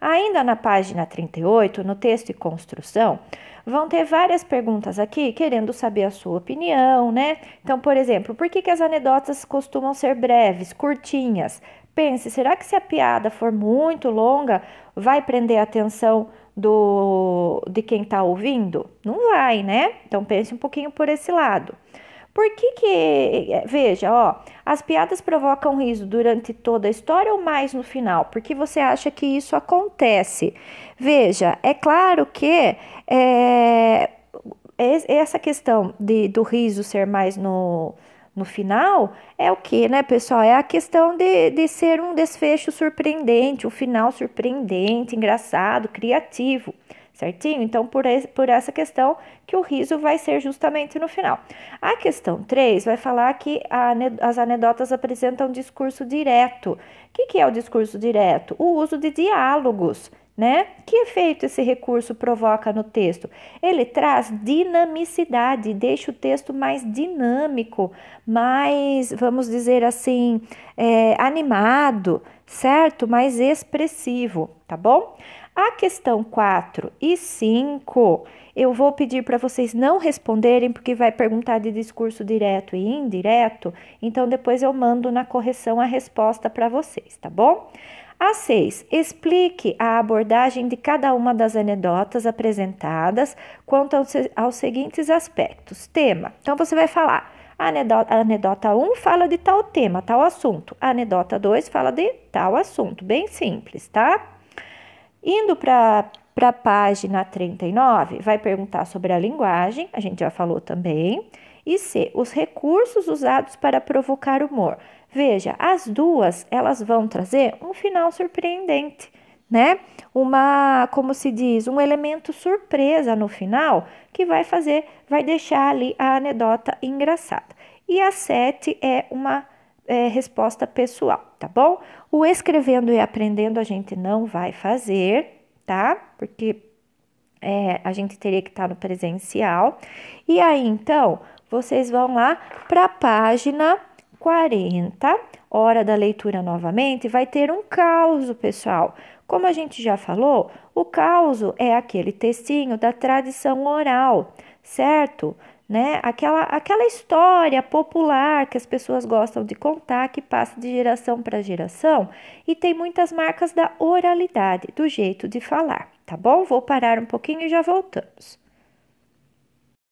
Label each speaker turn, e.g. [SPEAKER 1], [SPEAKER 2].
[SPEAKER 1] Ainda na página 38, no texto e construção, vão ter várias perguntas aqui querendo saber a sua opinião, né? Então, por exemplo, por que, que as anedotas costumam ser breves, curtinhas? Pense, será que se a piada for muito longa, vai prender a atenção do, de quem está ouvindo? Não vai, né? Então pense um pouquinho por esse lado. Por que que, eh, veja, ó, as piadas provocam riso durante toda a história ou mais no final? Porque você acha que isso acontece? Veja, é claro que é, essa questão de, do riso ser mais no no final é o que, né, pessoal? É a questão de, de ser um desfecho surpreendente, um final surpreendente, engraçado, criativo, certinho? Então, por, esse, por essa questão que o riso vai ser justamente no final. A questão 3 vai falar que a, as anedotas apresentam discurso direto. O que, que é o discurso direto? O uso de diálogos né? Que efeito esse recurso provoca no texto? Ele traz dinamicidade, deixa o texto mais dinâmico, mais, vamos dizer assim, é, animado, certo? Mais expressivo, tá bom? A questão 4 e 5, eu vou pedir para vocês não responderem, porque vai perguntar de discurso direto e indireto, então depois eu mando na correção a resposta para vocês, tá bom? A 6. Explique a abordagem de cada uma das anedotas apresentadas quanto aos, aos seguintes aspectos. Tema. Então você vai falar. A anedota, a anedota 1 fala de tal tema, tal assunto. A anedota 2 fala de tal assunto. Bem simples, tá? Indo para a página 39, vai perguntar sobre a linguagem, a gente já falou também. E C, os recursos usados para provocar humor. Veja, as duas elas vão trazer um final surpreendente, né? Uma, como se diz, um elemento surpresa no final que vai fazer, vai deixar ali a anedota engraçada. E a sete é uma é, resposta pessoal, tá bom? O escrevendo e aprendendo a gente não vai fazer, tá? Porque é, a gente teria que estar tá no presencial. E aí, então, vocês vão lá para a página 40. Hora da leitura novamente, vai ter um caos, pessoal. Como a gente já falou, o caos é aquele textinho da tradição oral, certo? Né? Aquela, aquela história popular que as pessoas gostam de contar, que passa de geração para geração e tem muitas marcas da oralidade, do jeito de falar, tá bom? Vou parar um pouquinho e já voltamos.